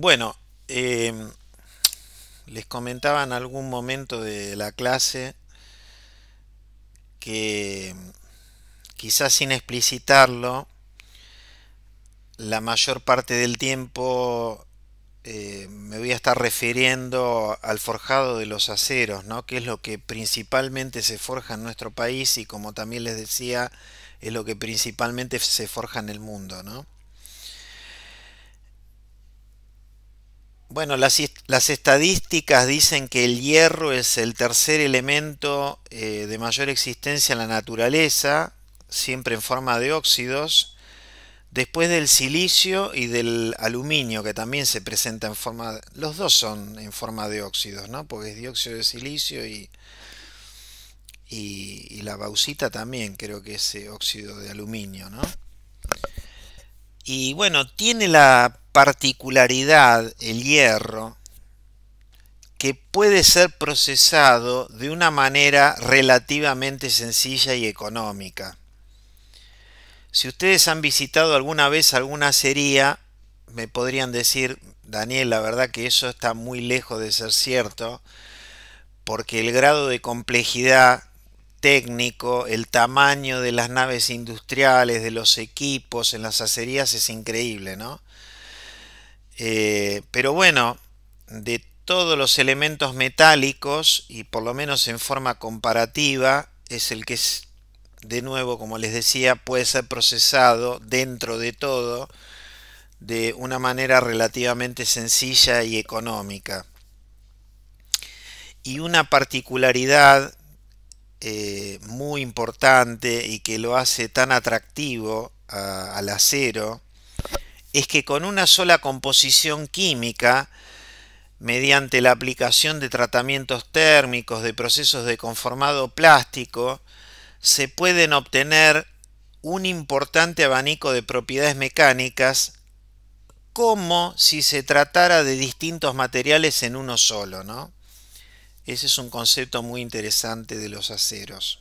Bueno, em, les comentaba en algún momento de la clase que em, quizás sin explicitarlo, la mayor parte del tiempo eh, me voy a estar refiriendo al forjado de los aceros, ¿no? que es lo que principalmente se forja en nuestro país y como también les decía, es lo que principalmente se forja en el mundo. ¿no? Bueno, las, estadísticas dicen que el hierro es el tercer elemento eh, de mayor existencia en la naturaleza, siempre en forma de óxidos, después del silicio y del aluminio, que también se presenta en forma... De, los dos son en forma de óxidos, ¿no? Porque es dióxido de silicio y, la bauxita también creo que es eh, óxido de aluminio, ¿no? Y bueno, tiene la particularidad el hierro que puede ser procesado de una manera relativamente sencilla y económica. Si ustedes han visitado alguna vez alguna acería, me podrían decir, Daniel, la verdad que eso está muy lejos de ser cierto, porque el grado de complejidad técnico, el tamaño de las naves industriales, de los equipos en las acerías es increíble, ¿no? Eh, pero bueno, de todos los elementos metálicos, y por lo menos en forma comparativa, es el que es, de nuevo, como les decía, puede ser procesado dentro de todo de una manera relativamente sencilla y económica. Y una particularidad eh, muy importante y que lo hace tan atractivo al acero es que con una sola composición química, mediante la aplicación de tratamientos térmicos, de procesos de conformado plástico, se pueden obtener un importante abanico de propiedades mecánicas como si se tratara de distintos materiales en uno solo, ¿no? Ese es un concepto muy interesante de los aceros.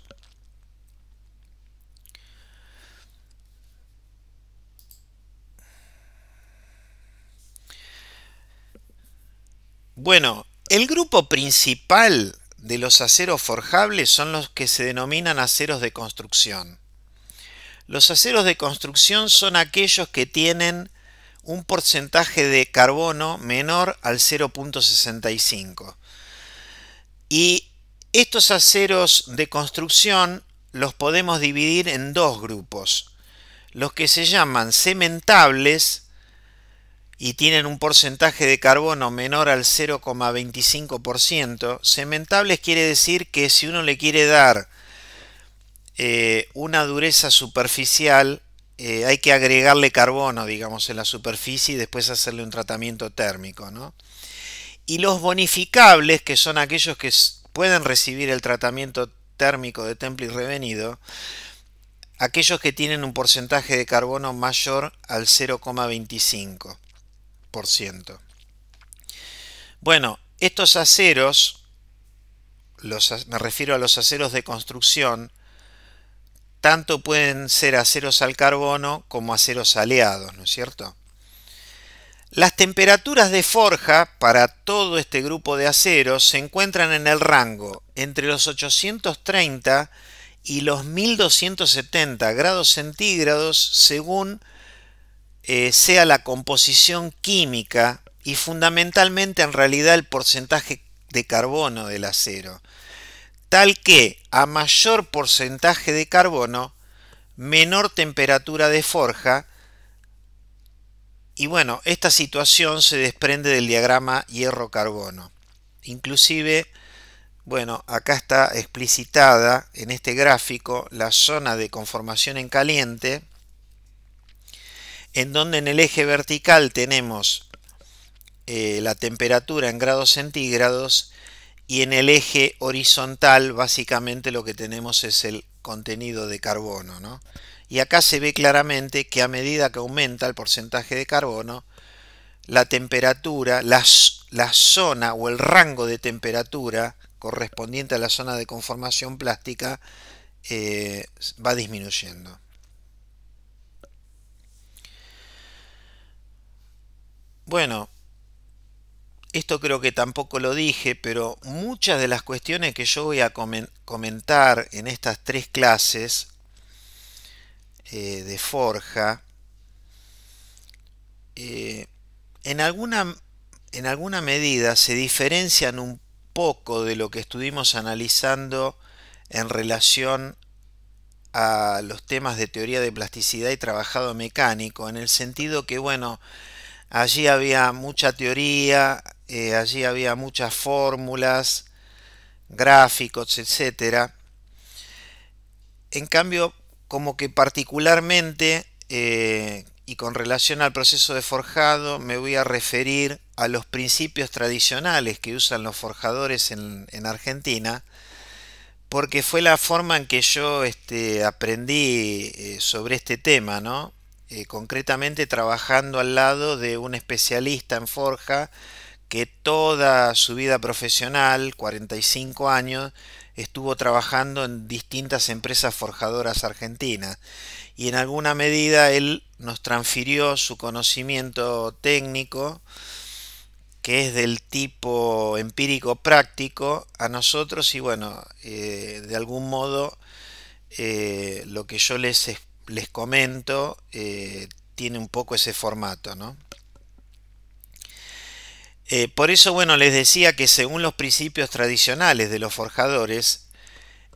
Bueno, el grupo principal de los aceros forjables son los que se denominan aceros de construcción. Los aceros de construcción son aquellos que tienen un porcentaje de carbono menor al 0.65. Y estos aceros de construcción los podemos dividir en dos grupos. Los que se llaman cementables y tienen un porcentaje de carbono menor al 0,25%. Cementables quiere decir que si uno le quiere dar eh, una dureza superficial, eh, hay que agregarle carbono, digamos, en la superficie y después hacerle un tratamiento térmico, ¿no? y los bonificables, que son aquellos que pueden recibir el tratamiento térmico de y revenido, aquellos que tienen un porcentaje de carbono mayor al 0,25%. Bueno, estos aceros, los, me refiero a los aceros de construcción, tanto pueden ser aceros al carbono como aceros aleados, ¿no es cierto? Las temperaturas de forja para todo este grupo de aceros se encuentran en el rango entre los 830 y los 1270 grados centígrados según eh, sea la composición química y fundamentalmente en realidad el porcentaje de carbono del acero, tal que a mayor porcentaje de carbono, menor temperatura de forja y bueno, esta situación se desprende del diagrama hierro-carbono. Inclusive, bueno, acá está explicitada en este gráfico la zona de conformación en caliente, en donde en el eje vertical tenemos eh, la temperatura en grados centígrados y en el eje horizontal básicamente lo que tenemos es el contenido de carbono, ¿no? Y acá se ve claramente que a medida que aumenta el porcentaje de carbono, la temperatura, la, zona o el rango de temperatura correspondiente a la zona de conformación plástica eh, va disminuyendo. Bueno, esto creo que tampoco lo dije, pero muchas de las cuestiones que yo voy a comentar en estas tres clases eh, de forja, eh, en, alguna, en alguna medida se diferencian un poco de lo que estuvimos analizando en relación a los temas de teoría de plasticidad y trabajado mecánico, en el sentido que, bueno, allí había mucha teoría, eh, allí había muchas fórmulas, gráficos, etcétera En cambio, como que particularmente eh, y con relación al proceso de forjado me voy a referir a los principios tradicionales que usan los forjadores en, Argentina, porque fue la forma en que yo este, aprendí eh, sobre este tema, ¿no? Eh, concretamente trabajando al lado de un especialista en forja que toda su vida profesional, 45 años, estuvo trabajando en distintas empresas forjadoras argentinas y en alguna medida él nos transfirió su conocimiento técnico que es del tipo empírico práctico a nosotros y bueno, eh, de algún modo eh, lo que yo les, les comento eh, tiene un poco ese formato, ¿no? Eh, por eso, bueno, les decía que según los principios tradicionales de los forjadores,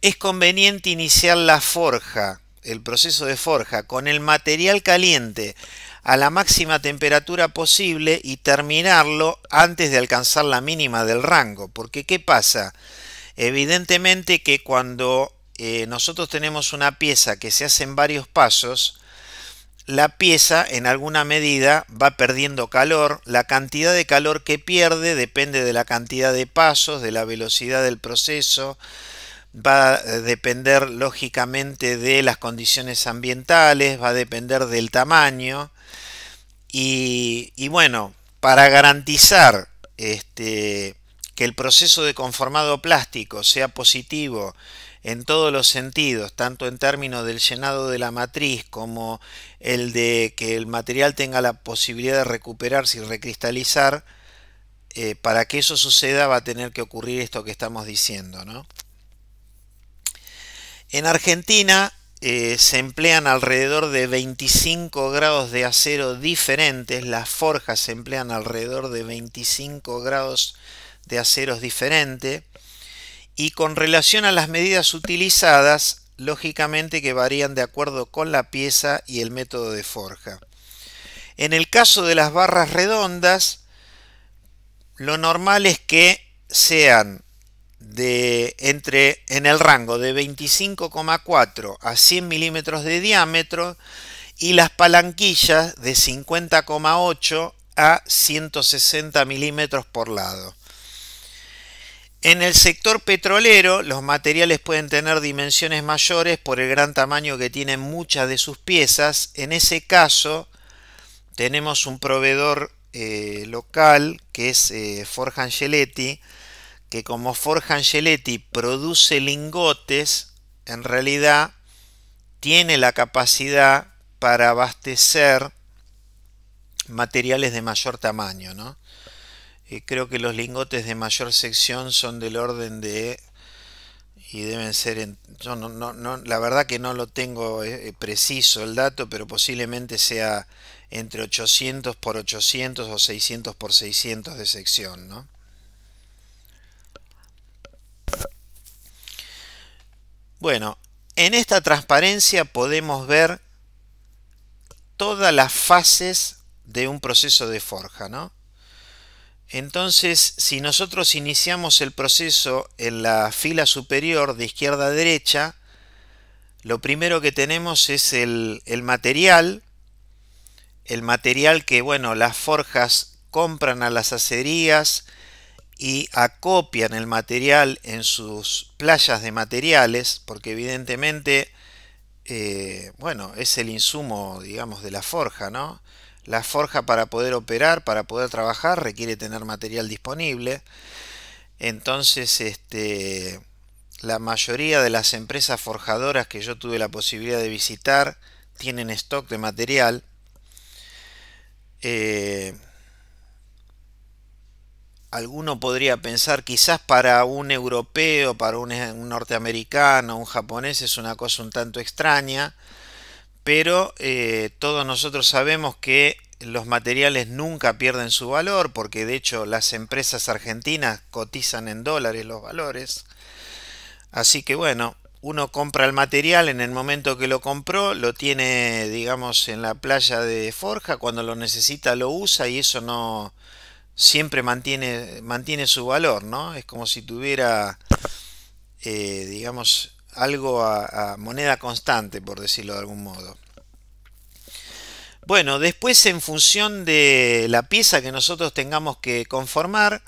es conveniente iniciar la forja, el proceso de forja, con el material caliente a la máxima temperatura posible y terminarlo antes de alcanzar la mínima del rango. Porque, ¿qué pasa? Evidentemente que cuando eh, nosotros tenemos una pieza que se hace en varios pasos, la pieza en alguna medida va perdiendo calor. La cantidad de calor que pierde depende de la cantidad de pasos, de la velocidad del proceso, va a depender lógicamente de las condiciones ambientales, va a depender del tamaño. Y, bueno, para garantizar este, que el proceso de conformado plástico sea positivo en todos los sentidos, tanto en términos del llenado de la matriz como el de que el material tenga la posibilidad de recuperarse y recristalizar, eh, para que eso suceda va a tener que ocurrir esto que estamos diciendo. ¿no? En Argentina eh, se emplean alrededor de 25 grados de acero diferentes, las forjas se emplean alrededor de 25 grados de aceros diferentes. Y con relación a las medidas utilizadas, lógicamente que varían de acuerdo con la pieza y el método de forja. En el caso de las barras redondas, lo normal es que sean de entre en el rango de 25,4 a 100 milímetros de diámetro y las palanquillas de 50,8 a 160 milímetros por lado. En el sector petrolero, los materiales pueden tener dimensiones mayores por el gran tamaño que tienen muchas de sus piezas. En ese caso, tenemos un proveedor eh, local que es Forjan eh, Forja que como Forjan Angeletti produce lingotes, en realidad tiene la capacidad para abastecer materiales de mayor tamaño, ¿no? creo que los lingotes de mayor sección son del orden de... Y deben ser... la verdad que no lo tengo eh, eh, preciso el dato, pero posiblemente sea entre 800 por 800 o 600 por 600 de sección, ¿no? Bueno, en esta transparencia podemos ver todas las fases de un proceso de forja, ¿no? Entonces, si nosotros iniciamos el proceso en la fila superior de izquierda a derecha, lo primero que tenemos es el, material, el material que, bueno, las forjas compran a las acerías y acopian el material en sus playas de materiales, porque evidentemente, eh, bueno, es el insumo, digamos, de la forja, ¿no? La forja para poder operar, para poder trabajar, requiere tener material disponible. Entonces, este, la mayoría de las empresas forjadoras que yo tuve la posibilidad de visitar tienen stock de material. Eh, alguno podría pensar quizás para un europeo, para un norteamericano, un japonés es una cosa un tanto extraña pero eh, todos nosotros sabemos que los materiales nunca pierden su valor porque de hecho las empresas argentinas cotizan en dólares los valores. Así que bueno, uno compra el material en el momento que lo compró, lo tiene digamos en la playa de forja, cuando lo necesita lo usa y eso no siempre mantiene, mantiene su valor, ¿no? Es como si tuviera eh, digamos algo a, moneda constante, por decirlo de algún modo. Bueno, después en función de la pieza que nosotros tengamos que conformar,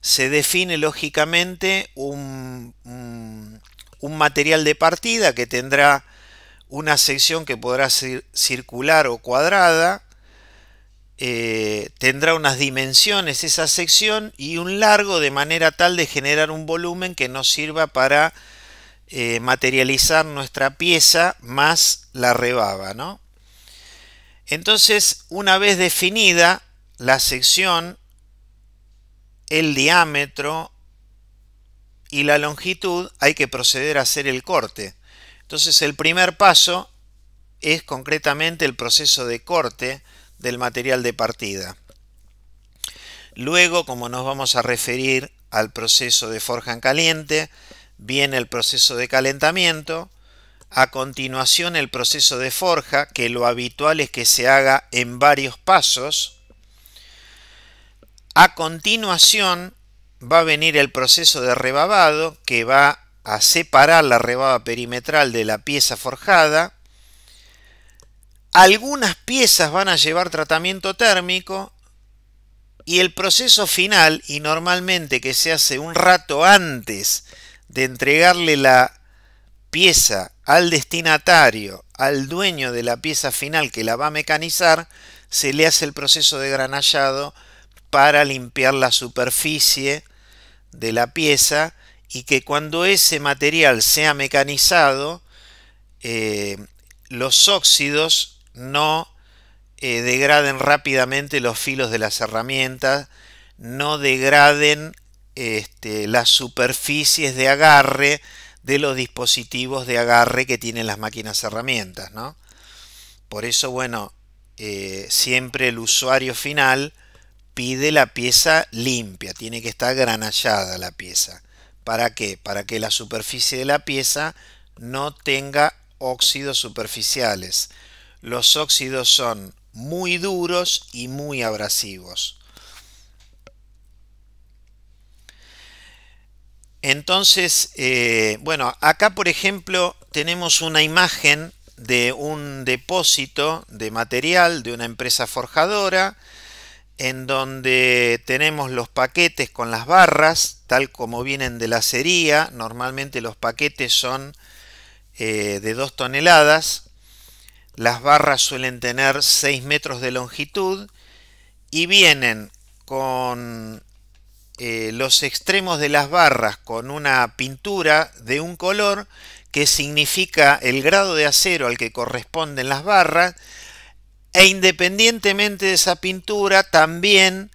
se define lógicamente un, un, material de partida que tendrá una sección que podrá ser circular o cuadrada, eh, tendrá unas dimensiones esa sección y un largo de manera tal de generar un volumen que nos sirva para eh, materializar nuestra pieza más la rebaba, Entonces, una vez definida la sección, el diámetro y la longitud, hay que proceder a hacer el corte. Entonces, el primer paso es concretamente el proceso de corte del material de partida. Luego, como nos vamos a referir al proceso de forja en caliente, viene el proceso de calentamiento, a continuación el proceso de forja, que lo habitual es que se haga en varios pasos. A continuación va a venir el proceso de rebabado, que va a separar la rebaba perimetral de la pieza forjada. Algunas piezas van a llevar tratamiento térmico y el proceso final, y normalmente que se hace un rato antes de entregarle la pieza al destinatario, al dueño de la pieza final que la va a mecanizar, se le hace el proceso de granallado para limpiar la superficie de la pieza y que cuando ese material sea mecanizado, eh, los óxidos no eh, degraden rápidamente los filos de las herramientas, no degraden este, las superficies de agarre de los dispositivos de agarre que tienen las máquinas herramientas. ¿no? Por eso, bueno, eh, siempre el usuario final pide la pieza limpia, tiene que estar granallada la pieza. ¿Para qué? Para que la superficie de la pieza no tenga óxidos superficiales. Los óxidos son muy duros y muy abrasivos. Entonces, eh, bueno, acá por ejemplo tenemos una imagen de un depósito de material de una empresa forjadora en donde tenemos los paquetes con las barras, tal como vienen de la acería. Normalmente los paquetes son eh, de 2 toneladas. Las barras suelen tener 6 metros de longitud y vienen con eh, los extremos de las barras con una pintura de un color que significa el grado de acero al que corresponden las barras e independientemente de esa pintura también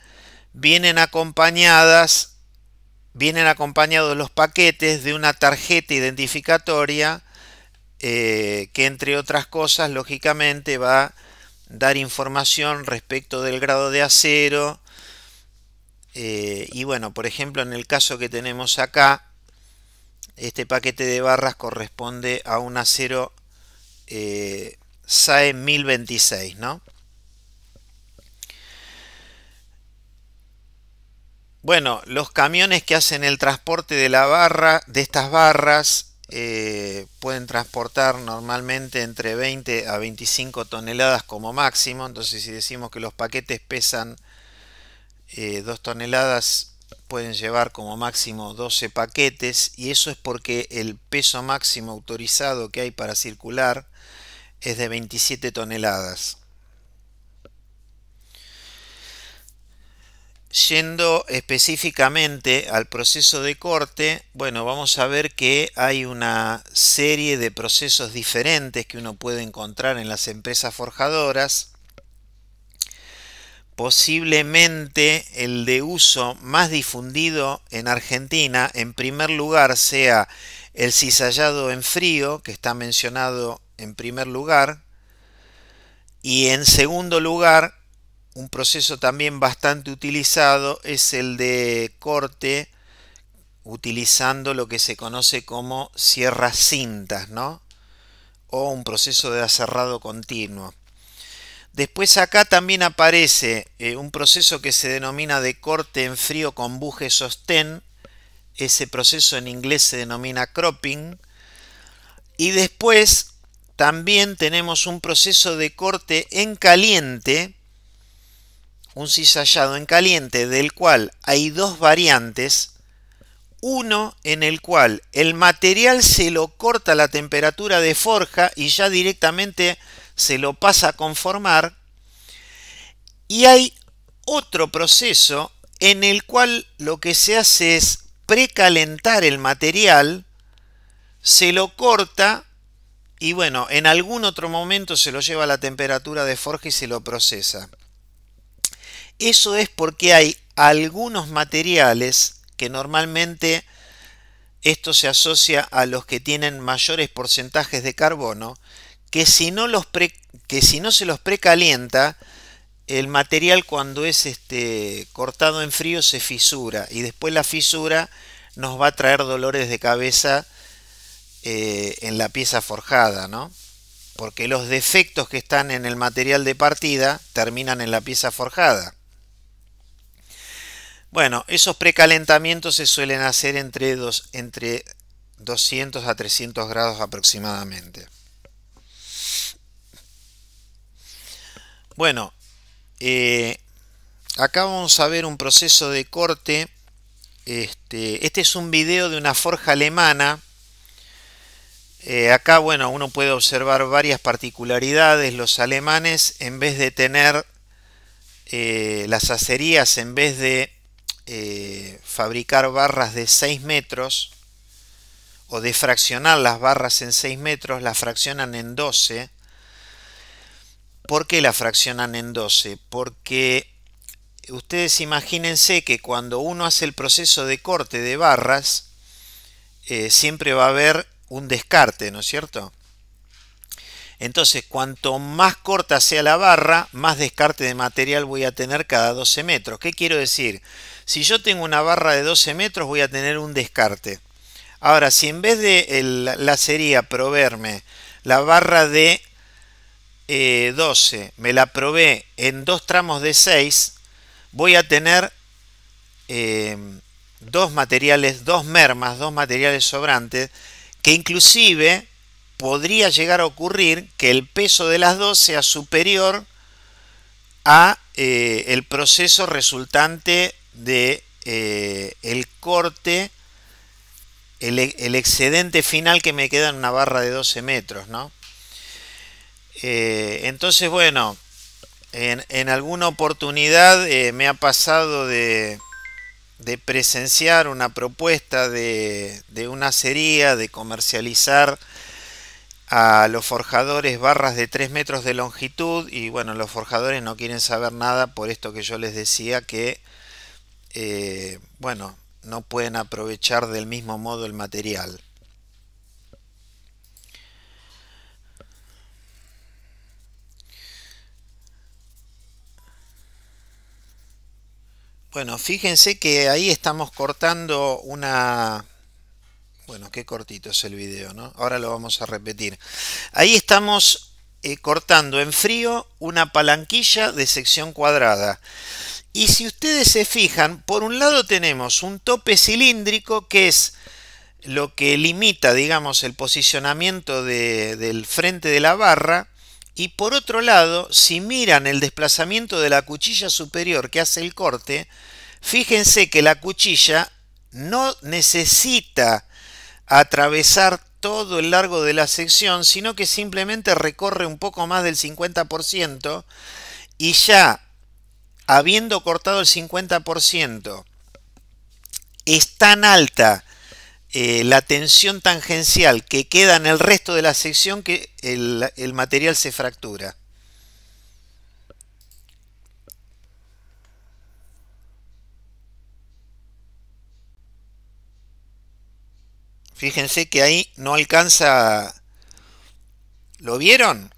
vienen acompañadas vienen acompañados los paquetes de una tarjeta identificatoria eh, que entre otras cosas lógicamente va a dar información respecto del grado de acero eh, y bueno, por ejemplo, en el caso que tenemos acá, este paquete de barras corresponde a un acero eh, SAE 1026, ¿no? Bueno, los camiones que hacen el transporte de la barra, de estas barras, eh, pueden transportar normalmente entre 20 a 25 toneladas como máximo. Entonces, si decimos que los paquetes pesan eh, dos toneladas pueden llevar como máximo 12 paquetes y eso es porque el peso máximo autorizado que hay para circular es de 27 toneladas. Yendo específicamente al proceso de corte, bueno, vamos a ver que hay una serie de procesos diferentes que uno puede encontrar en las empresas forjadoras posiblemente el de uso más difundido en Argentina, en primer lugar sea el cizallado en frío, que está mencionado en primer lugar, y en segundo lugar, un proceso también bastante utilizado es el de corte utilizando lo que se conoce como sierras cintas, ¿no? O un proceso de aserrado continuo. Después acá también aparece eh, un proceso que se denomina de corte en frío con buje sostén. Ese proceso en inglés se denomina cropping. Y después también tenemos un proceso de corte en caliente, un cizallado en caliente, del cual hay dos variantes. Uno en el cual el material se lo corta a la temperatura de forja y ya directamente se lo pasa a conformar y hay otro proceso en el cual lo que se hace es precalentar el material, se lo corta y bueno, en algún otro momento se lo lleva a la temperatura de forja y se lo procesa. Eso es porque hay algunos materiales que normalmente esto se asocia a los que tienen mayores porcentajes de carbono, que si no, se los precalienta, el material cuando es este, cortado en frío se fisura y después la fisura nos va a traer dolores de cabeza eh, en la pieza forjada, ¿no? Porque los defectos que están en el material de partida terminan en la pieza forjada. Bueno, esos precalentamientos se suelen hacer entre, dos, entre 200 a 300 grados aproximadamente. Bueno, eh, acá vamos a ver un proceso de corte. Este, este es un video de una forja alemana. Eh, acá, bueno, uno puede observar varias particularidades. Los alemanes, en vez de tener eh, las acerías, en vez de fabricar barras de 6 metros o de fraccionar las barras en 6 metros, las fraccionan en 12 ¿Por qué la fraccionan en 12? Porque ustedes imagínense que cuando uno hace el proceso de corte de barras, eh, siempre va a haber un descarte, ¿no es cierto? Entonces, cuanto más corta sea la barra, más descarte de material voy a tener cada 12 metros. ¿Qué quiero decir? Si yo tengo una barra de 12 metros, voy a tener un descarte. Ahora, si en vez de la sería proveerme la barra de 12 eh, me la probé en dos tramos de 6, voy a tener eh, dos materiales, dos mermas, dos materiales sobrantes, que inclusive podría llegar a ocurrir que el peso de las dos sea superior a eh, el proceso resultante de el corte el, excedente final que me queda en una barra de 12 metros ¿no? Eh, entonces, bueno, en, alguna oportunidad eh, me ha pasado de, presenciar una propuesta de, una sería de comercializar a los forjadores barras de 3 metros de longitud y bueno, los forjadores no quieren saber nada por esto que yo les decía que eh, bueno, no pueden aprovechar del mismo modo el material. Bueno, fíjense que ahí estamos cortando una... Bueno, qué cortito es el video, ¿no? Ahora lo vamos a repetir. Ahí estamos eh, cortando en frío una palanquilla de sección cuadrada. Y si ustedes se fijan, por un lado tenemos un tope cilíndrico que es lo que limita, digamos, el posicionamiento del frente de la barra y por otro lado, si miran el desplazamiento de la cuchilla superior que hace el corte, fíjense que la cuchilla no necesita atravesar todo el largo de la sección, sino que simplemente recorre un poco más del 50% y ya habiendo cortado el 50% es tan alta eh, la tensión tangencial que queda en el resto de la sección que el, el material se fractura. Fíjense que ahí no alcanza... ¿Lo vieron?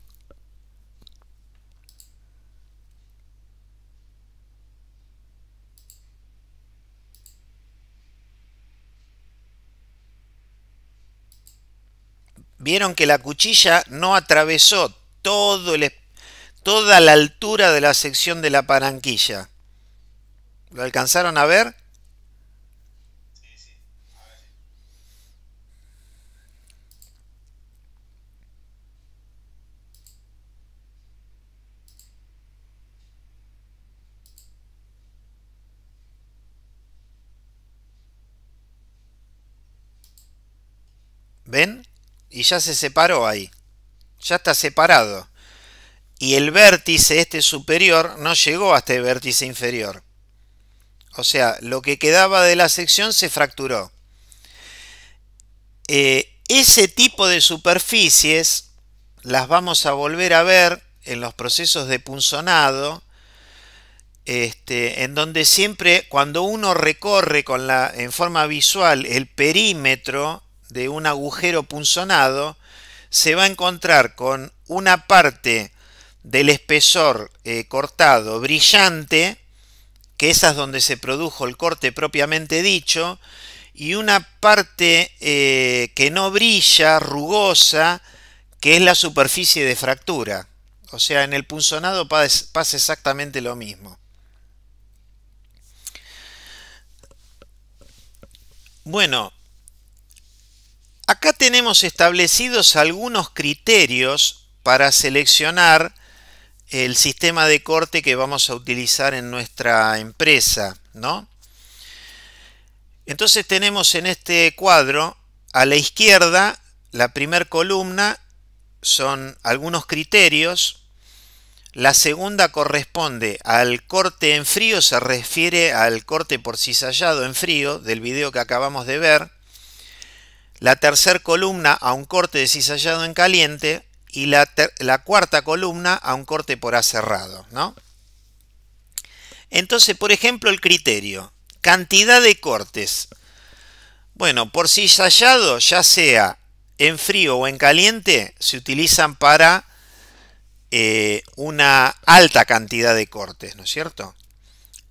vieron que la cuchilla no atravesó todo el, toda la altura de la sección de la paranquilla. ¿Lo alcanzaron a ver? ¿Ven? y ya se separó ahí. Ya está separado. Y el vértice este superior no llegó hasta el vértice inferior. O sea, lo que quedaba de la sección se fracturó. Eh, ese tipo de superficies las vamos a volver a ver en los procesos de punzonado, este, en donde siempre cuando uno recorre con la, en forma visual el perímetro de un agujero punzonado, se va a encontrar con una parte del espesor eh, cortado brillante, que esa es donde se produjo el corte propiamente dicho, y una parte eh, que no brilla, rugosa, que es la superficie de fractura. O sea, en el punzonado pasa exactamente lo mismo. Bueno, Acá tenemos establecidos algunos criterios para seleccionar el sistema de corte que vamos a utilizar en nuestra empresa, ¿no? Entonces tenemos en este cuadro a la izquierda la primera columna son algunos criterios. La segunda corresponde al corte en frío, se refiere al corte por cizallado en frío del video que acabamos de ver la tercera columna a un corte de cizallado en caliente y la, cuarta columna a un corte por aserrado. ¿no? Entonces, por ejemplo, el criterio. Cantidad de cortes. Bueno, por cizallado, ya sea en frío o en caliente, se utilizan para eh, una alta cantidad de cortes, ¿no es cierto?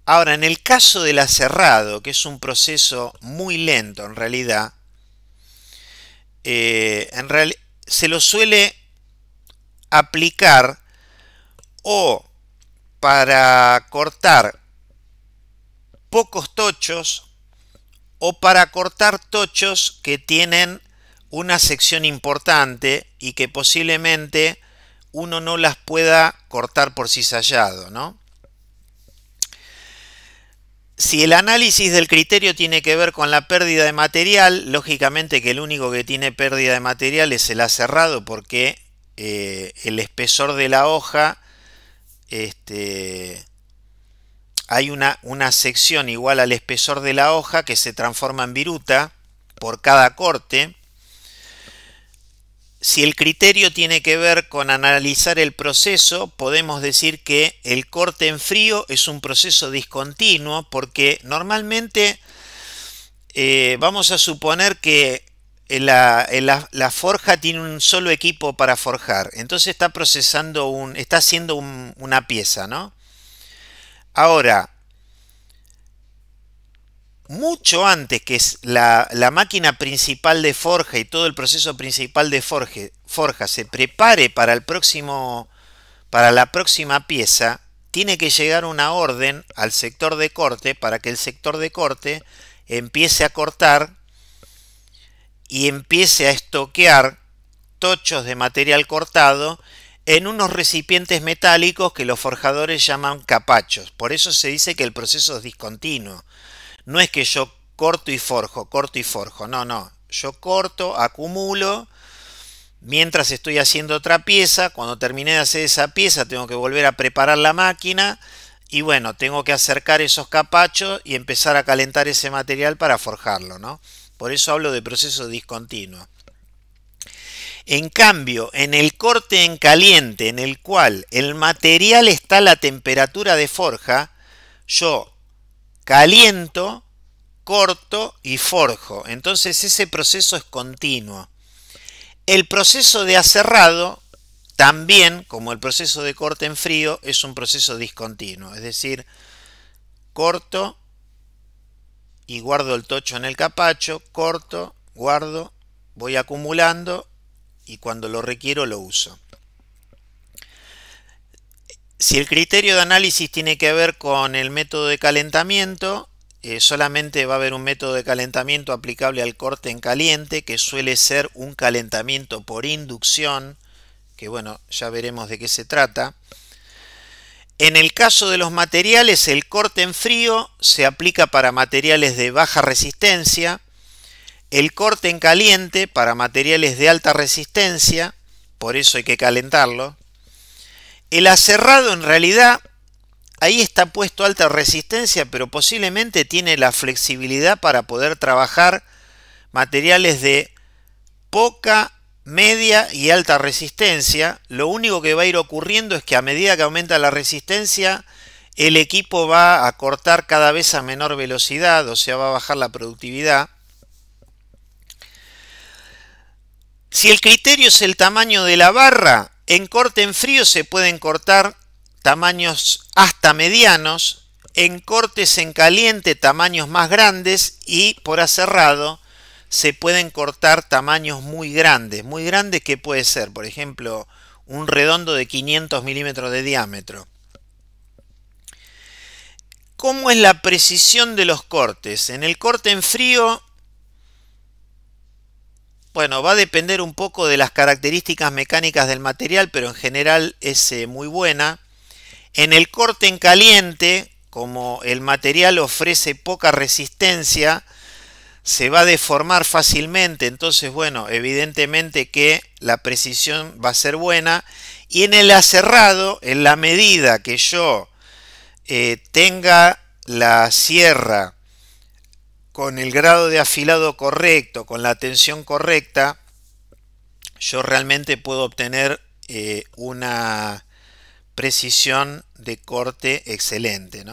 Ahora, en el caso del aserrado, que es un proceso muy lento en realidad, eh, en se lo suele aplicar o para cortar pocos tochos o para cortar tochos que tienen una sección importante y que posiblemente uno no las pueda cortar por sí ¿no? Si el análisis del criterio tiene que ver con la pérdida de material, lógicamente que el único que tiene pérdida de material es el cerrado porque eh, el espesor de la hoja este, hay una, sección igual al espesor de la hoja que se transforma en viruta por cada corte si el criterio tiene que ver con analizar el proceso, podemos decir que el corte en frío es un proceso discontinuo porque normalmente eh, vamos a suponer que eh, eh, la, forja tiene un solo equipo para forjar. Entonces está procesando un, está haciendo una pieza, ¿no? Ahora, mucho antes que la, máquina principal de forja y todo el proceso principal de forja se prepare para el próximo para la próxima pieza tiene que llegar una orden al sector de corte para que el sector de corte empiece a cortar y empiece a estoquear tochos de material cortado en unos recipientes metálicos que los forjadores llaman capachos. Por eso se dice que el proceso es discontinuo. No es que yo corto y forjo, corto y forjo, no, no. Yo corto, acumulo, mientras estoy haciendo otra pieza, cuando terminé de hacer esa pieza tengo que volver a preparar la máquina y bueno, tengo que acercar esos capachos y empezar a calentar ese material para forjarlo, ¿no? Por eso hablo de proceso discontinuo. En cambio, en el corte en caliente, en el cual el material está a la temperatura de forja, yo caliento, corto y forjo. Entonces ese proceso es continuo. El proceso de aserrado también, como el proceso de corte en frío, es un proceso discontinuo. Es decir, corto y guardo el tocho en el capacho, corto, guardo, voy acumulando y cuando lo requiero lo uso. Si el criterio de análisis tiene que ver con el método de calentamiento, eh, solamente va a haber un método de calentamiento aplicable al corte en caliente, que suele ser un calentamiento por inducción, que bueno, ya veremos de qué se trata. En el caso de los materiales, el corte en frío se aplica para materiales de baja resistencia, el corte en caliente para materiales de alta resistencia, por eso hay que calentarlo, el aserrado en realidad ahí está puesto alta resistencia, pero posiblemente tiene la flexibilidad para poder trabajar materiales de poca, media y alta resistencia. Lo único que va a ir ocurriendo es que a medida que aumenta la resistencia, el equipo va a cortar cada vez a menor velocidad, o sea, va a bajar la productividad. Si el criterio es el tamaño de la barra, en corte en frío se pueden cortar tamaños hasta medianos, en cortes en caliente tamaños más grandes y por aserrado se pueden cortar tamaños muy grandes. Muy grandes que puede ser, por ejemplo, un redondo de 500 milímetros de diámetro. ¿Cómo es la precisión de los cortes? En el corte en frío bueno, va a depender un poco de las características mecánicas del material, pero en general es eh, muy buena. En el corte en caliente, como el material ofrece poca resistencia, se va a deformar fácilmente, entonces bueno, evidentemente que la precisión va a ser buena. Y en el aserrado, en la medida que yo eh, tenga la sierra con el grado de afilado correcto, con la tensión correcta, yo realmente puedo obtener eh, una precisión de corte excelente.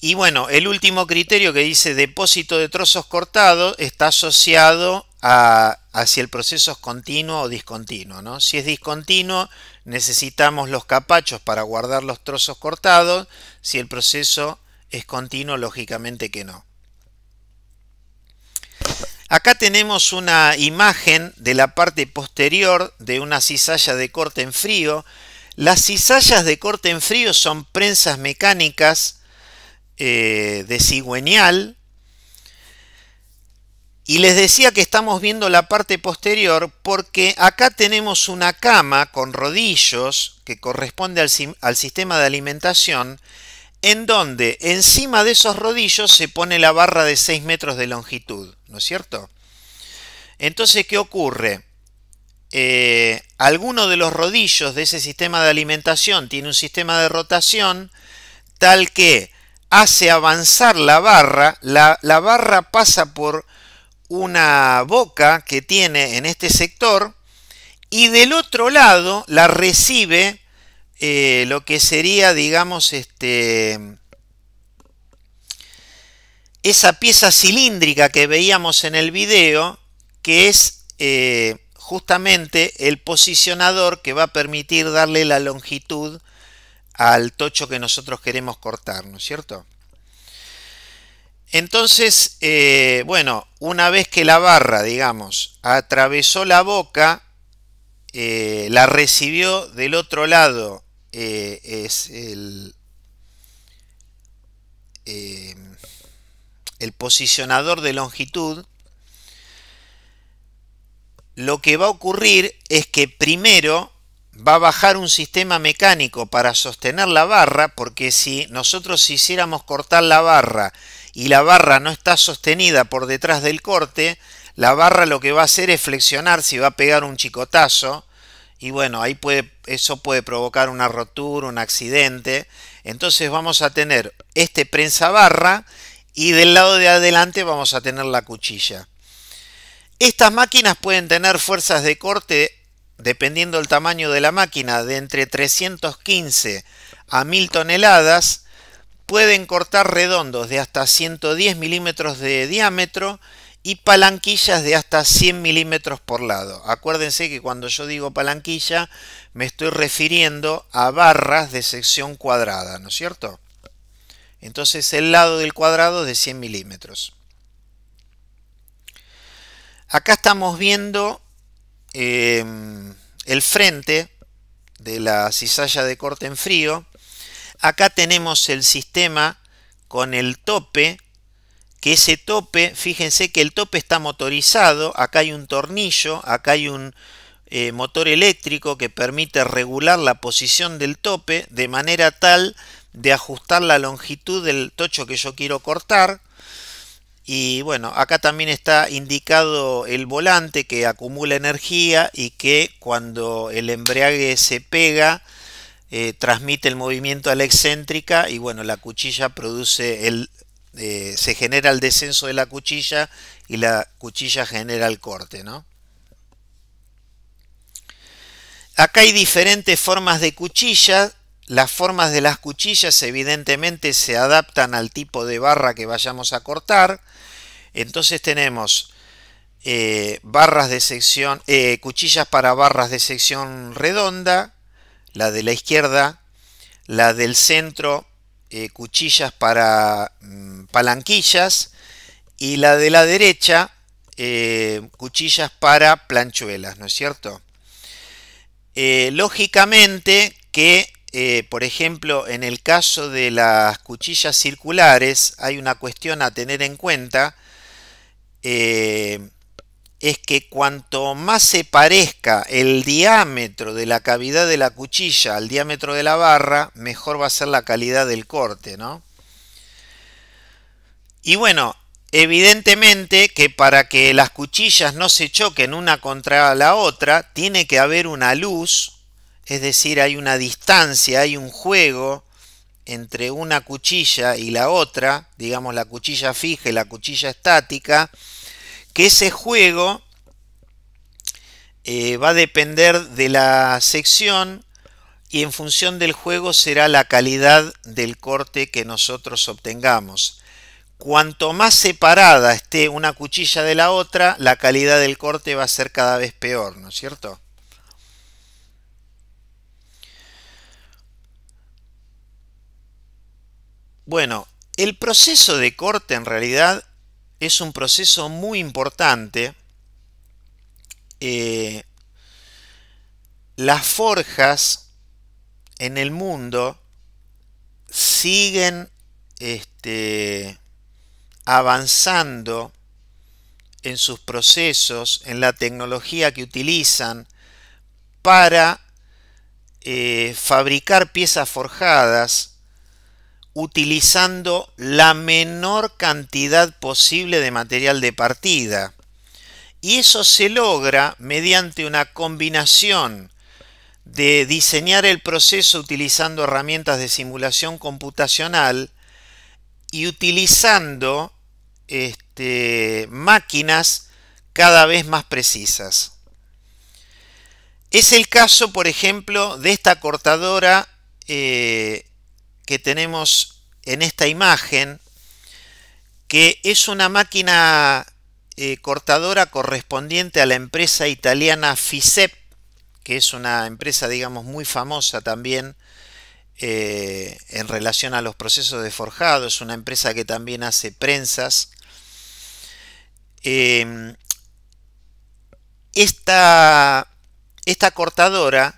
Y bueno, el último criterio que dice depósito de trozos cortados está asociado a, si el proceso es continuo o discontinuo. Si es discontinuo, necesitamos los capachos para guardar los trozos cortados. Si el proceso es continuo, lógicamente que no. Acá tenemos una imagen de la parte posterior de una cizalla de corte en frío. Las cizallas de corte en frío son prensas mecánicas eh, de cigüeñal. Y les decía que estamos viendo la parte posterior porque acá tenemos una cama con rodillos que corresponde al sistema de alimentación en donde encima de esos rodillos se pone la barra de 6 metros de longitud, ¿no es cierto? Entonces, ¿qué ocurre? Eh, alguno de los rodillos de ese sistema de alimentación tiene un sistema de rotación tal que hace avanzar la barra, la barra pasa por una boca que tiene en este sector y del otro lado la recibe eh, lo que sería, digamos, este, esa pieza cilíndrica que veíamos en el video, que es eh, justamente el posicionador que va a permitir darle la longitud al tocho que nosotros queremos cortar, ¿no es cierto? Entonces, eh, bueno, una vez que la barra, digamos, atravesó la boca, la recibió del otro lado eh, es el, eh, el posicionador de longitud, lo que va a ocurrir es que primero va a bajar un sistema mecánico para sostener la barra, porque si nosotros hiciéramos cortar la barra y la barra no está sostenida por detrás del corte, la barra lo que va a hacer es flexionar si va a pegar un chicotazo y bueno, ahí puede eso puede provocar una rotura, un accidente. Entonces vamos a tener este prensa barra y del lado de adelante vamos a tener la cuchilla. Estas máquinas pueden tener fuerzas de corte, dependiendo del tamaño de la máquina, de entre 315 a 1000 toneladas. Pueden cortar redondos de hasta 110 milímetros de diámetro y palanquillas de hasta 100 milímetros por lado. Acuérdense que cuando yo digo palanquilla me estoy refiriendo a barras de sección cuadrada, ¿no es cierto? Entonces el lado del cuadrado es de 100 milímetros. Acá estamos viendo em, el frente de la cizalla de corte en frío. Acá tenemos el sistema con el tope que ese tope, fíjense que el tope está motorizado, acá hay un tornillo, acá hay un eh, motor eléctrico que permite regular la posición del tope de manera tal de ajustar la longitud del tocho que yo quiero cortar. Y bueno, acá también está indicado el volante que acumula energía y que cuando el embriague se pega, eh, transmite el movimiento a la excéntrica y bueno, la cuchilla produce el eh, se genera el descenso de la cuchilla y la cuchilla genera el corte, ¿no? Acá hay diferentes formas de cuchilla. Las formas de las cuchillas evidentemente se adaptan al tipo de barra que vayamos a cortar. Entonces tenemos eh, barras de sección, eh, cuchillas para barras de sección redonda, la de la izquierda, la del centro eh, cuchillas para mm, palanquillas y la de la derecha eh, cuchillas para planchuelas, ¿no es cierto? Eh, lógicamente que, por ejemplo, en el caso de las cuchillas circulares hay una cuestión a tener en cuenta es que cuanto más se parezca el diámetro de la cavidad de la cuchilla al diámetro de la barra, mejor va a ser la calidad del corte, ¿no? Y bueno, evidentemente que para que las cuchillas no se choquen una contra la otra, tiene que haber una luz, es decir, hay una distancia, hay un juego entre una cuchilla y la otra, digamos la cuchilla fija y la cuchilla estática, que ese juego eh, va a depender de la sección y en función del juego será la calidad del corte que nosotros obtengamos. Cuanto más separada esté una cuchilla de la otra, la calidad del corte va a ser cada vez peor, ¿no es cierto? Bueno, el proceso de corte en realidad es un proceso muy importante. Eh, las forjas en el mundo siguen este, avanzando en sus procesos, en la tecnología que utilizan para eh, fabricar piezas forjadas utilizando la menor cantidad posible de material de partida. Y eso se logra mediante una combinación de diseñar el proceso utilizando herramientas de simulación computacional y utilizando este, máquinas cada vez más precisas. Es el caso, por ejemplo, de esta cortadora eh, que tenemos en esta imagen, que es una máquina eh, cortadora correspondiente a la empresa italiana FISEP, que es una empresa, digamos, muy famosa también eh, en relación a los procesos de forjado, es una empresa que también hace prensas. Eh, esta, esta cortadora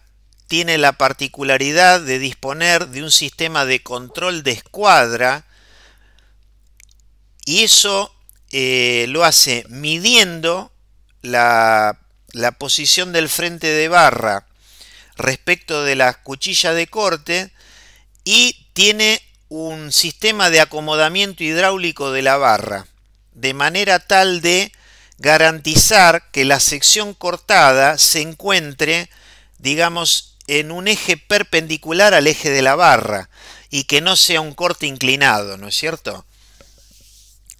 tiene la particularidad de disponer de un sistema de control de escuadra y eso eh, lo hace midiendo la, la posición del frente de barra respecto de la cuchilla de corte y tiene un sistema de acomodamiento hidráulico de la barra de manera tal de garantizar que la sección cortada se encuentre digamos en un eje perpendicular al eje de la barra y que no sea un corte inclinado, ¿no es cierto?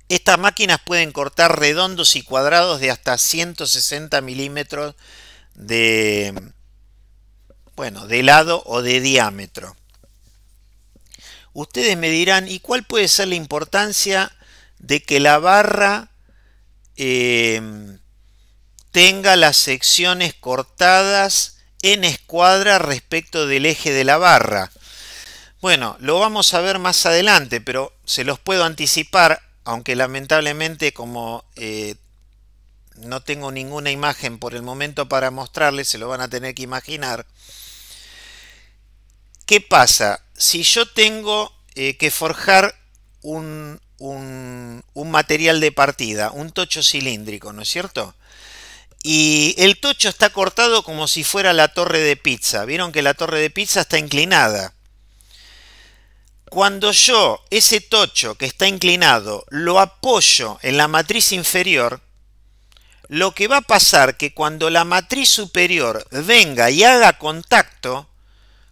Estas máquinas pueden cortar redondos y cuadrados de hasta 160 milímetros de, bueno, de lado o de diámetro. Ustedes me dirán, ¿y cuál puede ser la importancia de que la barra eh, tenga las secciones cortadas en escuadra respecto del eje de la barra. Bueno, lo vamos a ver más adelante, pero se los puedo anticipar, aunque lamentablemente como eh, no tengo ninguna imagen por el momento para mostrarles, se lo van a tener que imaginar. ¿Qué pasa? Si yo tengo eh, que forjar un material de partida, un tocho cilíndrico, ¿no es cierto? Y el tocho está cortado como si fuera la torre de pizza. Vieron que la torre de pizza está inclinada. Cuando yo ese tocho que está inclinado lo apoyo en la matriz inferior, lo que va a pasar que cuando la matriz superior venga y haga contacto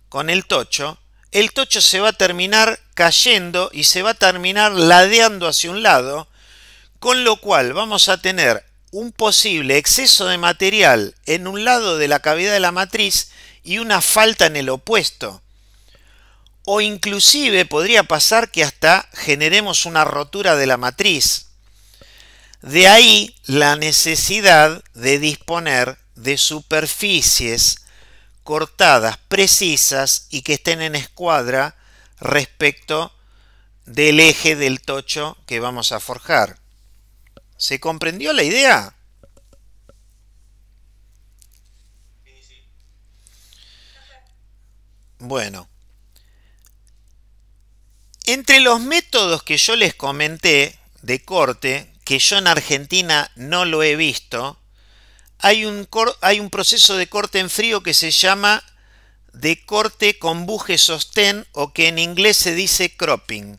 con el tocho, el tocho se va a terminar cayendo y se va a terminar ladeando hacia un lado, con lo cual vamos a tener un posible exceso de material en un lado de la cavidad de la matriz y una falta en el opuesto. O inclusive podría pasar que hasta generemos una rotura de la matriz. De ahí la necesidad de disponer de superficies cortadas precisas y que estén en escuadra respecto del eje del tocho que vamos a forjar. ¿Se comprendió la idea? Bueno. Entre los métodos que yo les comenté de corte, que yo en Argentina no lo he visto, hay un, hay un proceso de corte en frío que se llama de corte con buje sostén o que en inglés se dice cropping.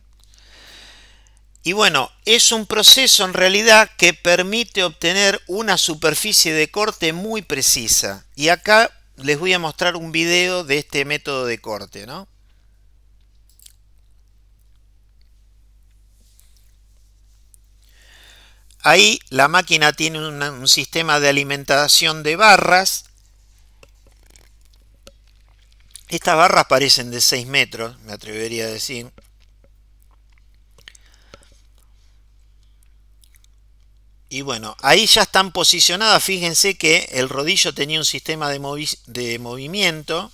Y bueno, es un proceso en realidad que permite obtener una superficie de corte muy precisa. Y acá les voy a mostrar un video de este método de corte, ¿no? Ahí la máquina tiene un sistema de alimentación de barras. Estas barras parecen de 6 metros, me atrevería a decir. Y bueno, ahí ya están posicionadas. Fíjense que el rodillo tenía un sistema de, de movimiento.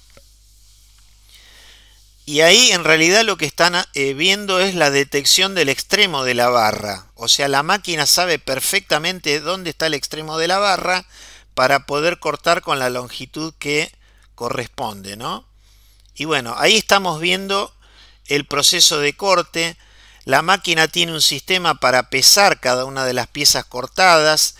Y ahí en realidad lo que están eh, viendo es la detección del extremo de la barra. O sea, la máquina sabe perfectamente dónde está el extremo de la barra para poder cortar con la longitud que corresponde, ¿no? Y bueno, ahí estamos viendo el proceso de corte. La máquina tiene un sistema para pesar cada una de las piezas cortadas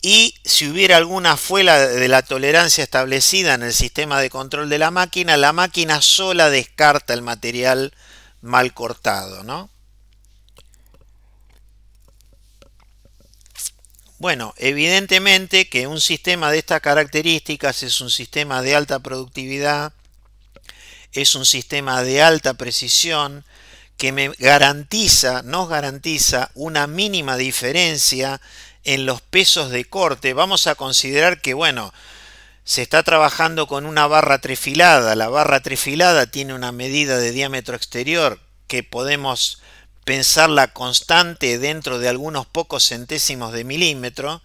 y si hubiera alguna fuera de la tolerancia establecida en el sistema de control de la máquina, la máquina sola descarta el material mal cortado, ¿no? Bueno, evidentemente que un sistema de estas características es un sistema de alta productividad, es un sistema de alta precisión, que me garantiza, nos garantiza una mínima diferencia en los pesos de corte. Vamos a considerar que, bueno, se está trabajando con una barra trefilada. La barra trefilada tiene una medida de diámetro exterior que podemos pensarla constante dentro de algunos pocos centésimos de milímetro.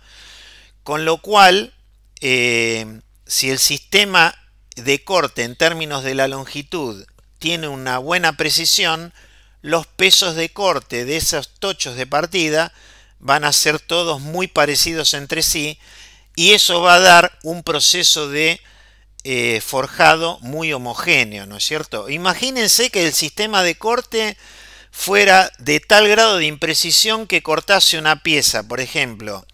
Con lo cual, eh, si el sistema de corte en términos de la longitud tiene una buena precisión, los pesos de corte de esos tochos de partida van a ser todos muy parecidos entre sí y eso va a dar un proceso de eh, forjado muy homogéneo, ¿no es cierto? Imagínense que el sistema de corte fuera de tal grado de imprecisión que cortase una pieza, por ejemplo,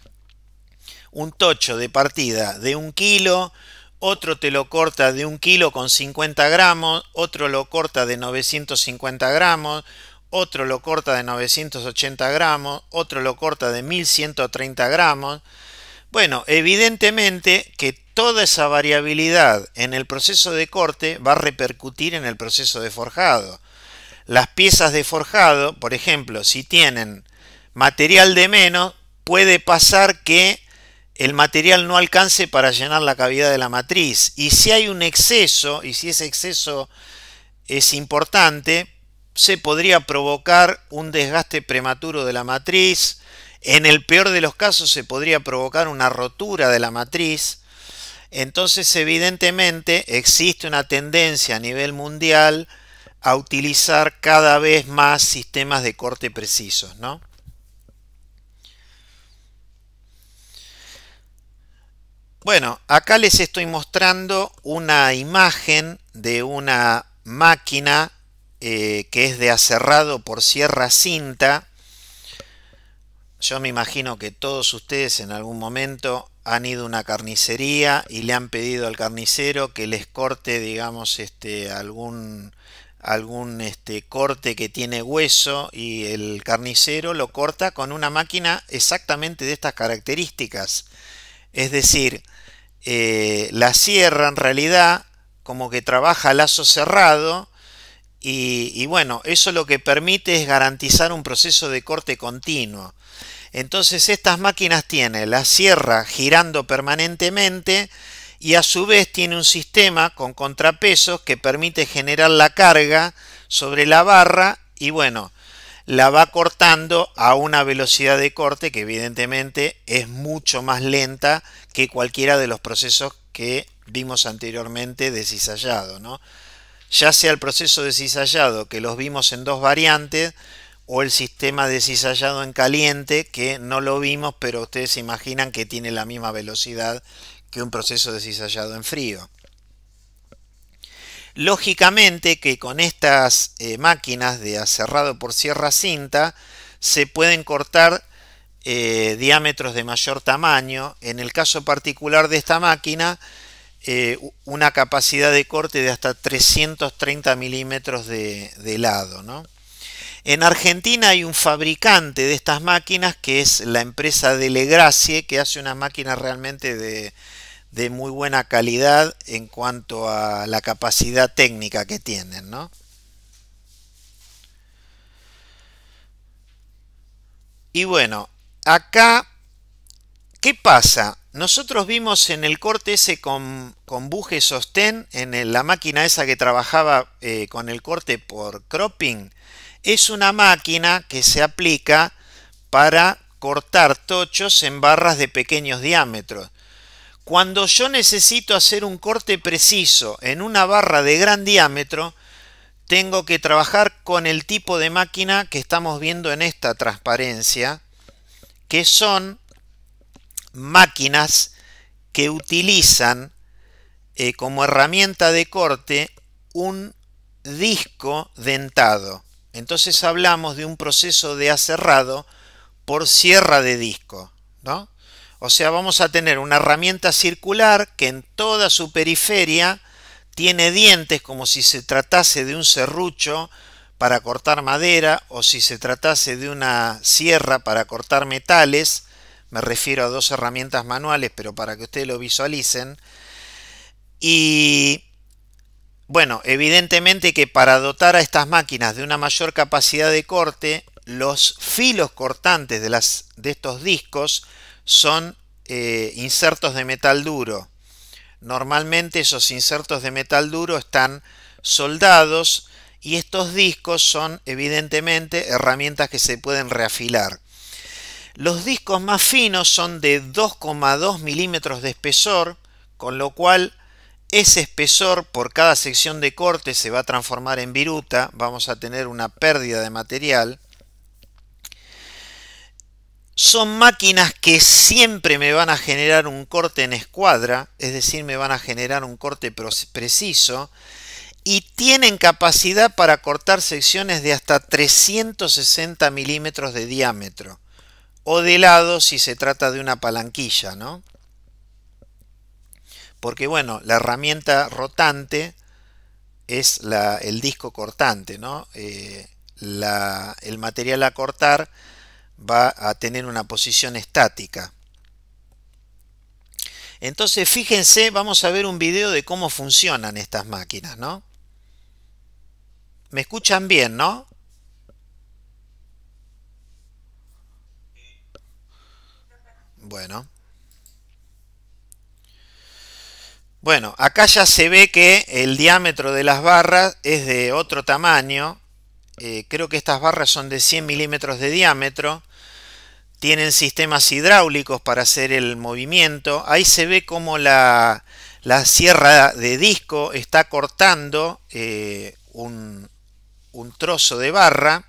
un tocho de partida de un kilo, otro te lo corta de un kilo con 50 gramos, otro lo corta de 950 gramos, otro lo corta de 980 gramos, otro lo corta de 1130 gramos. Bueno, evidentemente que toda esa variabilidad en el proceso de corte va a repercutir en el proceso de forjado. Las piezas de forjado, por ejemplo, si tienen material de menos, puede pasar que el material no alcance para llenar la cavidad de la matriz. Y si hay un exceso, y si ese exceso es importante, se podría provocar un desgaste prematuro de la matriz. En el peor de los casos se podría provocar una rotura de la matriz. Entonces, evidentemente, existe una tendencia a nivel mundial a utilizar cada vez más sistemas de corte precisos, ¿no? Bueno, acá les estoy mostrando una imagen de una máquina eh, que es de aserrado por sierra cinta. Yo me imagino que todos ustedes en algún momento han ido a una carnicería y le han pedido al carnicero que les corte, digamos, este, algún, algún este, corte que tiene hueso y el carnicero lo corta con una máquina exactamente de estas características. Es decir, eh, la sierra en realidad como que trabaja lazo cerrado y, y, bueno, eso lo que permite es garantizar un proceso de corte continuo. Entonces estas máquinas tienen la sierra girando permanentemente y a su vez tiene un sistema con contrapesos que permite generar la carga sobre la barra y bueno, la va cortando a una velocidad de corte que evidentemente es mucho más lenta que cualquiera de los procesos que vimos anteriormente de ¿no? Ya sea el proceso de que los vimos en dos variantes o el sistema de en caliente que no lo vimos pero ustedes se imaginan que tiene la misma velocidad que un proceso de en frío. Lógicamente que con estas eh, máquinas de aserrado por sierra cinta se pueden cortar eh, diámetros de mayor tamaño. En el caso particular de esta máquina, eh, una capacidad de corte de hasta 330 milímetros de, lado. ¿no? En Argentina hay un fabricante de estas máquinas que es la empresa de que hace una máquina realmente de, de muy buena calidad en cuanto a la capacidad técnica que tienen, Y bueno, acá, ¿qué pasa? Nosotros vimos en el corte ese con, buje sostén, en la máquina esa que trabajaba eh, con el corte por cropping, es una máquina que se aplica para cortar tochos en barras de pequeños diámetros. Cuando yo necesito hacer un corte preciso en una barra de gran diámetro, tengo que trabajar con el tipo de máquina que estamos viendo en esta transparencia, que son máquinas que utilizan eh, como herramienta de corte un disco dentado. Entonces hablamos de un proceso de aserrado por sierra de disco. ¿no? O sea, vamos a tener una herramienta circular que en toda su periferia tiene dientes como si se tratase de un serrucho para cortar madera o si se tratase de una sierra para cortar metales, me refiero a dos herramientas manuales, pero para que ustedes lo visualicen. Y bueno, evidentemente que para dotar a estas máquinas de una mayor capacidad de corte, los filos cortantes de, de estos discos son eh, insertos de metal duro. Normalmente esos insertos de metal duro están soldados y estos discos son evidentemente herramientas que se pueden reafilar. Los discos más finos son de 2,2 milímetros de espesor, con lo cual ese espesor por cada sección de corte se va a transformar en viruta, vamos a tener una pérdida de material son máquinas que siempre me van a generar un corte en escuadra, es decir, me van a generar un corte preciso, y tienen capacidad para cortar secciones de hasta 360 milímetros de diámetro, o de lado si se trata de una palanquilla, ¿no? Porque bueno, la herramienta rotante es el disco cortante, ¿no? Eh, el material a cortar va a tener una posición estática. Entonces, fíjense, vamos a ver un video de cómo funcionan estas máquinas, ¿no? ¿Me escuchan bien, no? Bueno. Bueno, acá ya se ve que el diámetro de las barras es de otro tamaño. Eh, creo que estas barras son de 100 milímetros de diámetro tienen sistemas hidráulicos para hacer el movimiento. Ahí se ve como la, sierra de disco está cortando eh, un, trozo de barra.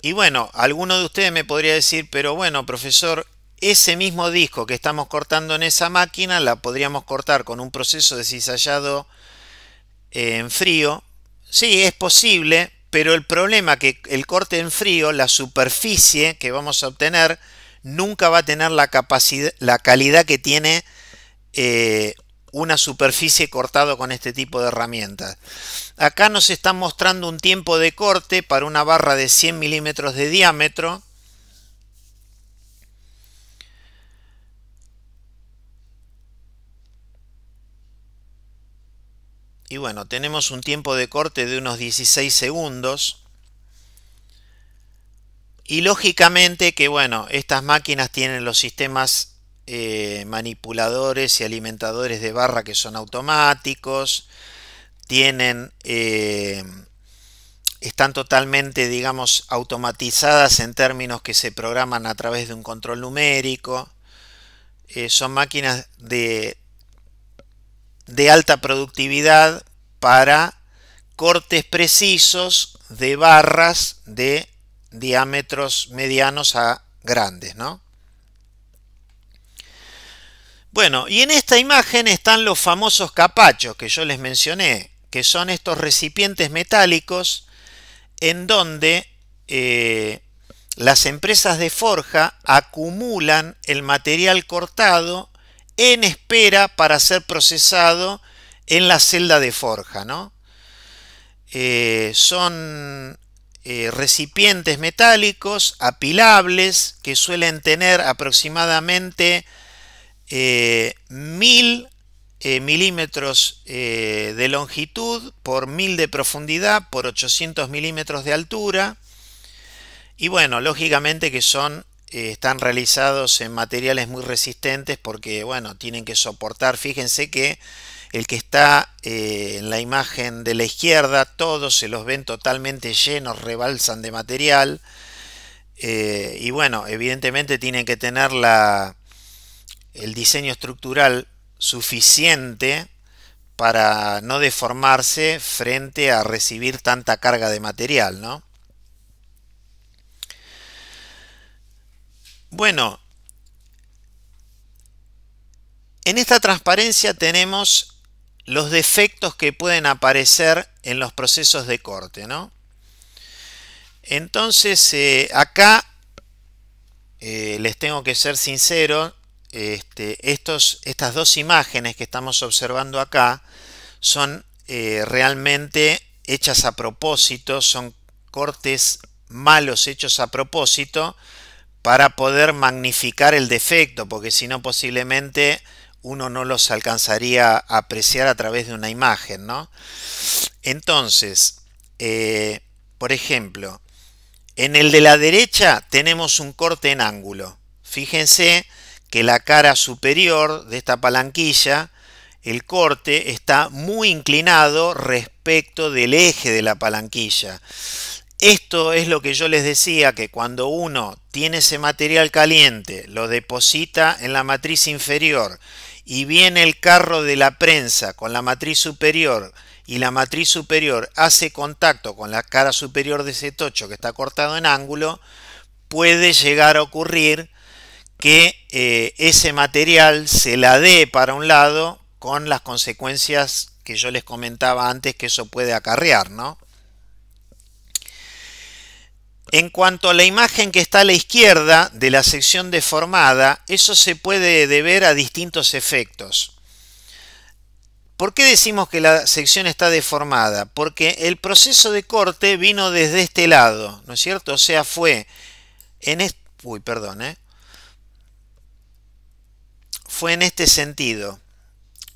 Y bueno, alguno de ustedes me podría decir, pero bueno, profesor, ese mismo disco que estamos cortando en esa máquina la podríamos cortar con un proceso de cizallado en frío. Sí, es posible, pero el problema que el corte en frío, la superficie que vamos a obtener, nunca va a tener la, capacidad, la calidad que tiene eh, una superficie cortada con este tipo de herramientas. Acá nos están mostrando un tiempo de corte para una barra de 100 milímetros de diámetro Y bueno, tenemos un tiempo de corte de unos 16 segundos. Y lógicamente que bueno, estas máquinas tienen los sistemas eh, manipuladores y alimentadores de barra que son automáticos. Tienen... Eh, están totalmente, digamos, automatizadas en términos que se programan a través de un control numérico. Eh, son máquinas de de alta productividad para cortes precisos de barras de diámetros medianos a grandes, ¿no? Bueno, y en esta imagen están los famosos capachos que yo les mencioné, que son estos recipientes metálicos en donde eh, las empresas de forja acumulan el material cortado en espera para ser procesado en la celda de forja. ¿no? Eh, son eh, recipientes metálicos apilables que suelen tener aproximadamente 1000 eh, milímetros de longitud por 1000 de profundidad por 800 milímetros de altura y bueno lógicamente que son eh, están realizados en materiales muy resistentes porque, bueno, tienen que soportar. Fíjense que el que está eh, en la imagen de la izquierda, todos se los ven totalmente llenos, rebalsan de material. Eh, y bueno, evidentemente tienen que tener la, el diseño estructural suficiente para no deformarse frente a recibir tanta carga de material, ¿no? Bueno, en esta transparencia tenemos los defectos que pueden aparecer en los procesos de corte, ¿no? Entonces, eh, acá eh, les tengo que ser sincero, este, estas dos imágenes que estamos observando acá son eh, realmente hechas a propósito, son cortes malos hechos a propósito para poder magnificar el defecto, porque si no posiblemente uno no los alcanzaría a apreciar a través de una imagen, ¿no? Entonces, eh, por ejemplo, en el de la derecha tenemos un corte en ángulo. Fíjense que la cara superior de esta palanquilla, el corte está muy inclinado respecto del eje de la palanquilla. Esto es lo que yo les decía, que cuando uno tiene ese material caliente, lo deposita en la matriz inferior y viene el carro de la prensa con la matriz superior y la matriz superior hace contacto con la cara superior de ese tocho que está cortado en ángulo, puede llegar a ocurrir que eh, ese material se la dé para un lado con las consecuencias que yo les comentaba antes que eso puede acarrear, ¿no? En cuanto a la imagen que está a la izquierda de la sección deformada, eso se puede deber a distintos efectos. ¿Por qué decimos que la sección está deformada? Porque el proceso de corte vino desde este lado, ¿no es cierto? O sea, fue en este... Fue en este sentido.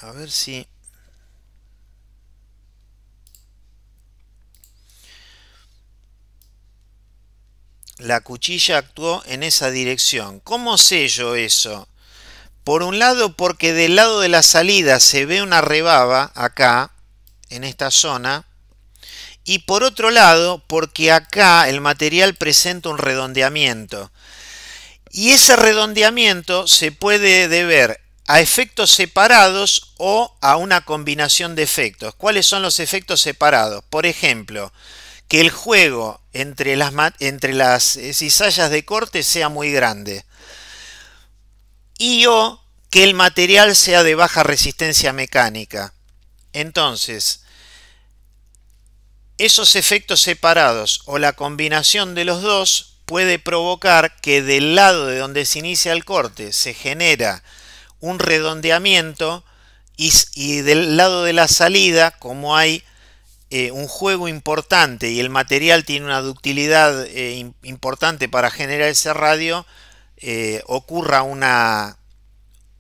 A ver si... La cuchilla actuó en esa dirección. ¿Cómo sé yo eso? Por un lado, porque del lado de la salida se ve una rebaba acá, en esta zona. Y por otro lado, porque acá el material presenta un redondeamiento. Y ese redondeamiento se puede deber a efectos separados o a una combinación de efectos. ¿Cuáles son los efectos separados? Por ejemplo, que el juego entre las, entre las eh, cizallas de corte sea muy grande. Y o que el material sea de baja resistencia mecánica. Entonces, esos efectos separados o la combinación de los dos puede provocar que del lado de donde se inicia el corte se genera un redondeamiento y del lado de la salida, como hay eh, un juego importante y el material tiene una ductilidad eh, importante para generar ese radio, eh, ocurra una,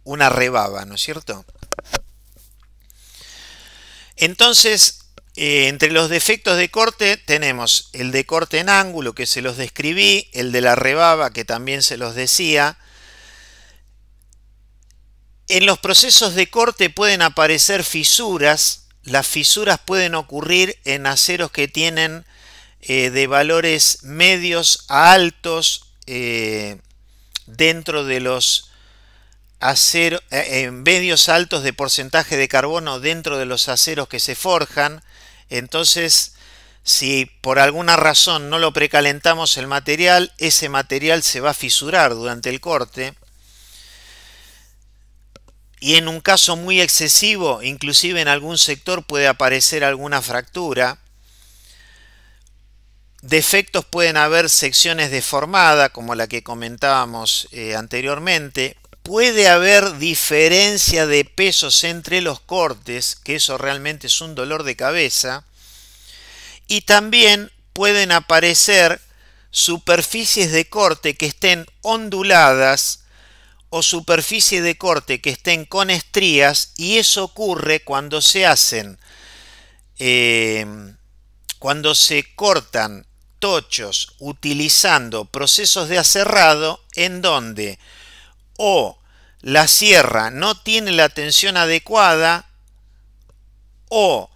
una rebaba, ¿no es cierto? Entonces, entre los defectos de corte tenemos el de corte en ángulo que se los describí, el de la rebaba que también se los decía. En los procesos de corte pueden aparecer fisuras las fisuras pueden ocurrir en aceros que tienen eh, de valores medios a altos eh, dentro de los aceros, eh, en medios altos de porcentaje de carbono dentro de los aceros que se forjan. Entonces, si por alguna razón no lo precalentamos el material, ese material se va a fisurar durante el corte y en un caso muy excesivo, inclusive en algún sector puede aparecer alguna fractura. Defectos pueden haber secciones deformadas, como la que comentábamos eh, anteriormente. Puede haber diferencia de pesos entre los cortes, que eso realmente es un dolor de cabeza. Y también pueden aparecer superficies de corte que estén onduladas o superficie de corte que estén con estrías y eso ocurre cuando se hacen, eh, cuando se cortan tochos utilizando procesos de aserrado en donde o la sierra no tiene la tensión adecuada o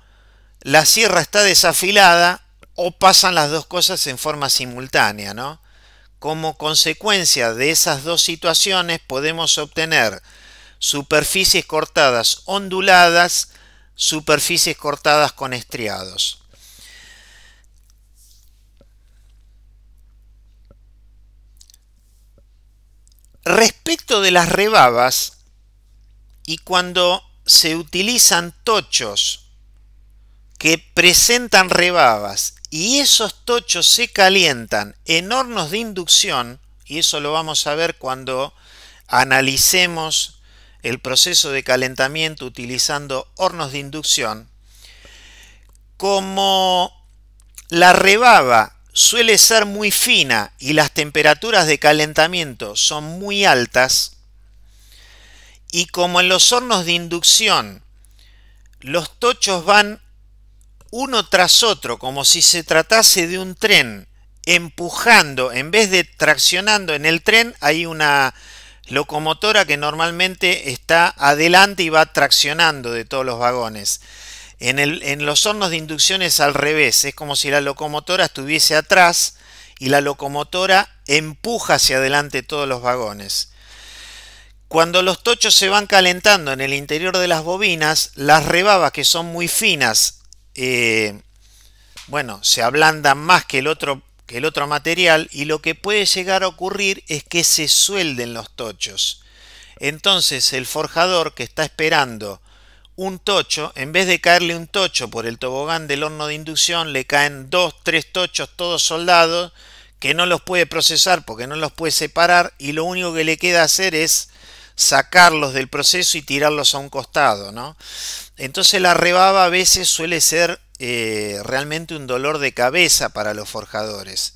la sierra está desafilada o pasan las dos cosas en forma simultánea, ¿no? Como consecuencia de esas dos situaciones podemos obtener superficies cortadas onduladas, superficies cortadas con estriados. Respecto de las rebabas y cuando se utilizan tochos que presentan rebabas y esos tochos se calientan en hornos de inducción, y eso lo vamos a ver cuando analicemos el proceso de calentamiento utilizando hornos de inducción, como la rebaba suele ser muy fina y las temperaturas de calentamiento son muy altas, y como en los hornos de inducción los tochos van uno tras otro, como si se tratase de un tren, empujando, en vez de traccionando en el tren, hay una locomotora que normalmente está adelante y va traccionando de todos los vagones. En, los hornos de inducción es al revés, es como si la locomotora estuviese atrás y la locomotora empuja hacia adelante todos los vagones. Cuando los tochos se van calentando en el interior de las bobinas, las rebabas que son muy finas eh, bueno, se ablandan más que el, otro, que el otro material y lo que puede llegar a ocurrir es que se suelden los tochos. Entonces el forjador que está esperando un tocho, en vez de caerle un tocho por el tobogán del horno de inducción, le caen dos, tres tochos todos soldados que no los puede procesar porque no los puede separar y lo único que le queda hacer es sacarlos del proceso y tirarlos a un costado, ¿no? Entonces la rebaba a veces suele ser eh, realmente un dolor de cabeza para los forjadores.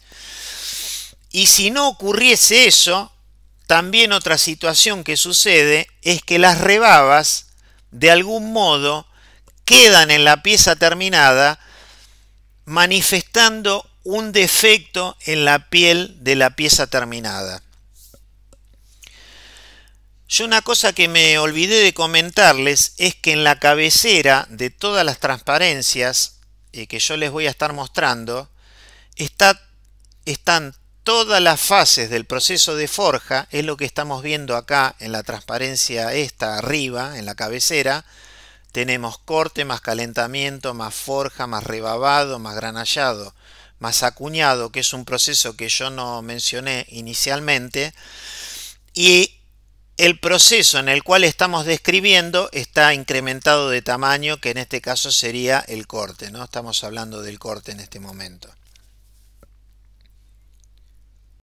Y si no ocurriese eso, también otra situación que sucede es que las rebabas, de algún modo, quedan en la pieza terminada manifestando un defecto en la piel de la pieza terminada. Yo una cosa que me olvidé de comentarles es que en la cabecera de todas las transparencias eh, que yo les voy a estar mostrando, están todas las fases del proceso de forja, es lo que estamos viendo acá en la transparencia esta arriba, en la cabecera, tenemos corte, más calentamiento, más forja, más rebabado, más granallado, más acuñado, que es un proceso que yo no mencioné inicialmente, y el proceso en el cual estamos describiendo está incrementado de tamaño, que en este caso sería el corte, ¿no? Estamos hablando del corte en este momento.